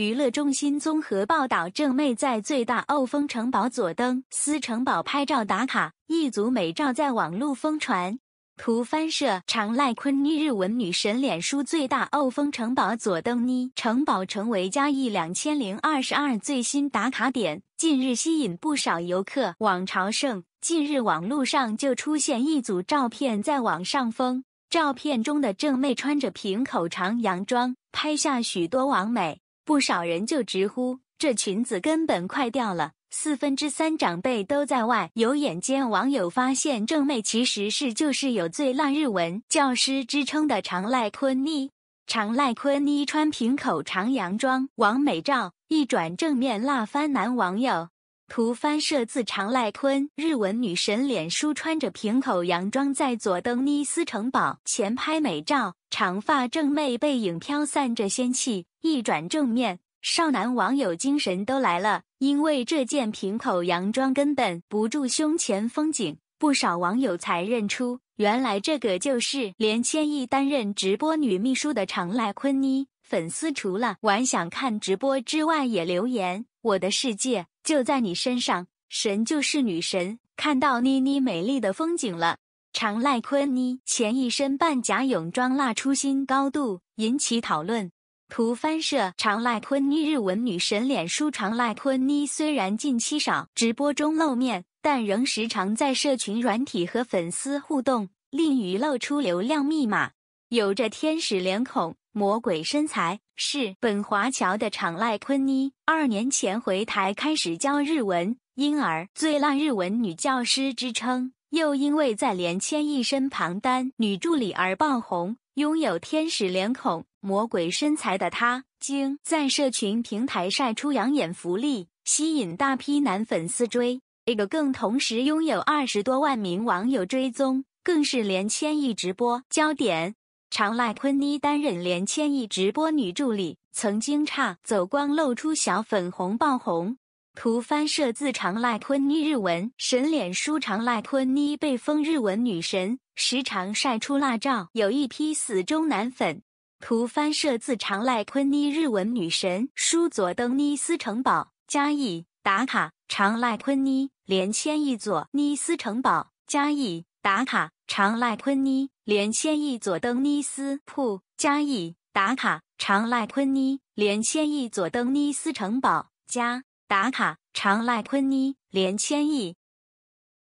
娱乐中心综合报道：正妹在最大欧风城堡左灯斯城堡拍照打卡，一组美照在网络疯传。图翻摄。长濑坤妮日文女神脸书最大欧风城堡左灯妮城堡成为嘉义两千零二十二最新打卡点，近日吸引不少游客往朝圣。近日网络上就出现一组照片在网上疯，照片中的正妹穿着平口长洋装，拍下许多网美。不少人就直呼这裙子根本快掉了。四分之三长辈都在外，有眼尖网友发现正妹其实是就是有“最辣日文教师”之称的长濑坤妮。长濑坤妮穿平口长洋装，王美照一转正面辣翻男网友。图翻摄自长濑坤，日文女神脸书穿着平口洋装，在佐登尼斯城堡前拍美照，长发正妹背影飘散着仙气。一转正面，少男网友精神都来了，因为这件平口洋装根本不住胸前风景，不少网友才认出原来这个就是连千亿担任直播女秘书的长濑坤妮。粉丝除了玩想看直播之外，也留言。我的世界就在你身上，神就是女神。看到妮妮美丽的风景了。长濑坤妮前一身半甲泳装辣出新高度，引起讨论。图翻摄长濑坤妮日文女神脸。书。长濑坤妮虽然近期少直播中露面，但仍时常在社群软体和粉丝互动，令于露出流量密码，有着天使脸孔。魔鬼身材是本华侨的场濑坤妮，二年前回台开始教日文，因而“最烂日文女教师”之称，又因为在连千亿身旁当女助理而爆红。拥有天使脸孔、魔鬼身材的她，经在社群平台晒出养眼福利，吸引大批男粉丝追。这个更同时拥有二十多万名网友追踪，更是连千亿直播焦点。常赖坤妮担任连千亿直播女助理，曾经差走光露出小粉红爆红。图翻摄自常赖坤妮日文神脸书。常赖坤妮被封日文女神，时常晒出辣照，有一批死忠男粉。图翻摄自常赖坤妮日文女神。书佐登妮斯城堡。加义打卡。常赖坤妮连千亿佐妮斯城堡。加义打卡常赖昆尼连千亿佐登尼斯铺加一，打卡常赖昆尼连千亿佐登尼斯城堡加，打卡常赖昆尼连千亿。